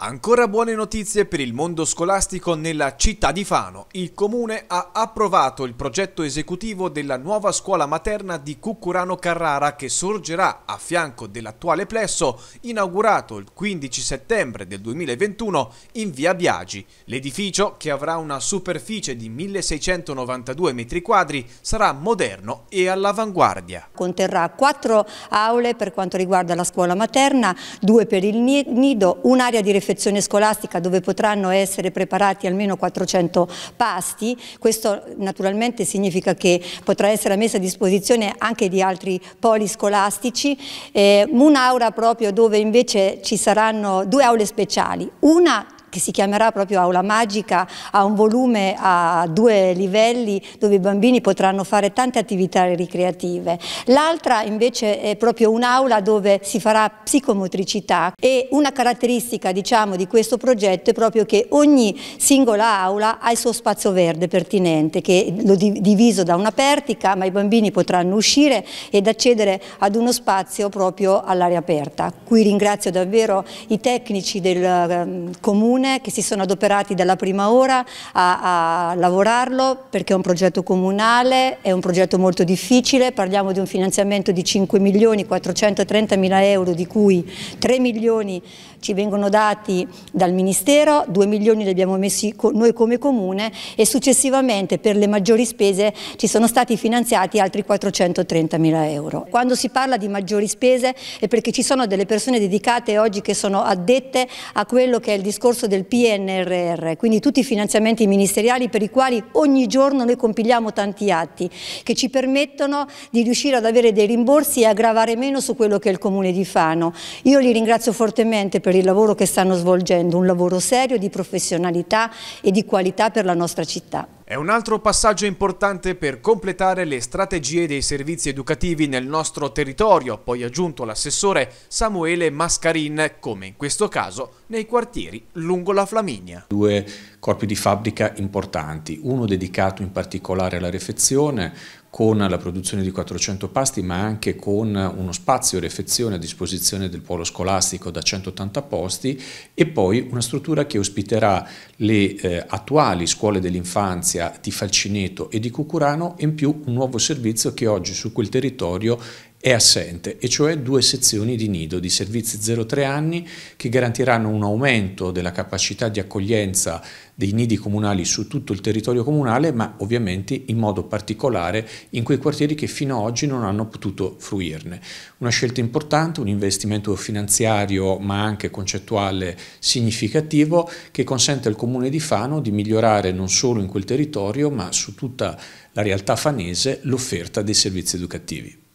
Ancora buone notizie per il mondo scolastico nella città di Fano. Il comune ha approvato il progetto esecutivo della nuova scuola materna di Cucurano Carrara che sorgerà a fianco dell'attuale plesso inaugurato il 15 settembre del 2021 in via Biagi. L'edificio, che avrà una superficie di 1692 m2, sarà moderno e all'avanguardia. Conterrà quattro aule per quanto riguarda la scuola materna, due per il nido, un'area di referenza confezione scolastica dove potranno essere preparati almeno 400 pasti, questo naturalmente significa che potrà essere messa a disposizione anche di altri poli scolastici, eh, un'aura proprio dove invece ci saranno due aule speciali, una che si chiamerà proprio Aula Magica, ha un volume a due livelli dove i bambini potranno fare tante attività ricreative. L'altra invece è proprio un'aula dove si farà psicomotricità e una caratteristica diciamo, di questo progetto è proprio che ogni singola aula ha il suo spazio verde pertinente che lo diviso da una pertica ma i bambini potranno uscire ed accedere ad uno spazio proprio all'aria aperta. Qui ringrazio davvero i tecnici del um, comune comune che si sono adoperati dalla prima ora a, a lavorarlo perché è un progetto comunale, è un progetto molto difficile, parliamo di un finanziamento di 5 milioni 430 mila euro di cui 3 milioni ci vengono dati dal Ministero, 2 milioni li abbiamo messi noi come comune e successivamente per le maggiori spese ci sono stati finanziati altri 430 mila euro. Quando si parla di maggiori spese è perché ci sono delle persone dedicate oggi che sono addette a quello che è il discorso del PNRR, quindi tutti i finanziamenti ministeriali per i quali ogni giorno noi compiliamo tanti atti che ci permettono di riuscire ad avere dei rimborsi e a gravare meno su quello che è il Comune di Fano. Io li ringrazio fortemente per il lavoro che stanno svolgendo, un lavoro serio di professionalità e di qualità per la nostra città. È un altro passaggio importante per completare le strategie dei servizi educativi nel nostro territorio, poi aggiunto l'assessore Samuele Mascarin, come in questo caso nei quartieri lungo la Flaminia. Due corpi di fabbrica importanti, uno dedicato in particolare alla refezione, con la produzione di 400 pasti ma anche con uno spazio refezione a disposizione del polo scolastico da 180 posti e poi una struttura che ospiterà le eh, attuali scuole dell'infanzia di Falcineto e di Cucurano e in più un nuovo servizio che oggi su quel territorio è assente, e cioè due sezioni di nido di servizi 0-3 anni che garantiranno un aumento della capacità di accoglienza dei nidi comunali su tutto il territorio comunale, ma ovviamente in modo particolare in quei quartieri che fino ad oggi non hanno potuto fruirne. Una scelta importante, un investimento finanziario ma anche concettuale significativo che consente al comune di Fano di migliorare non solo in quel territorio ma su tutta la realtà fanese l'offerta dei servizi educativi.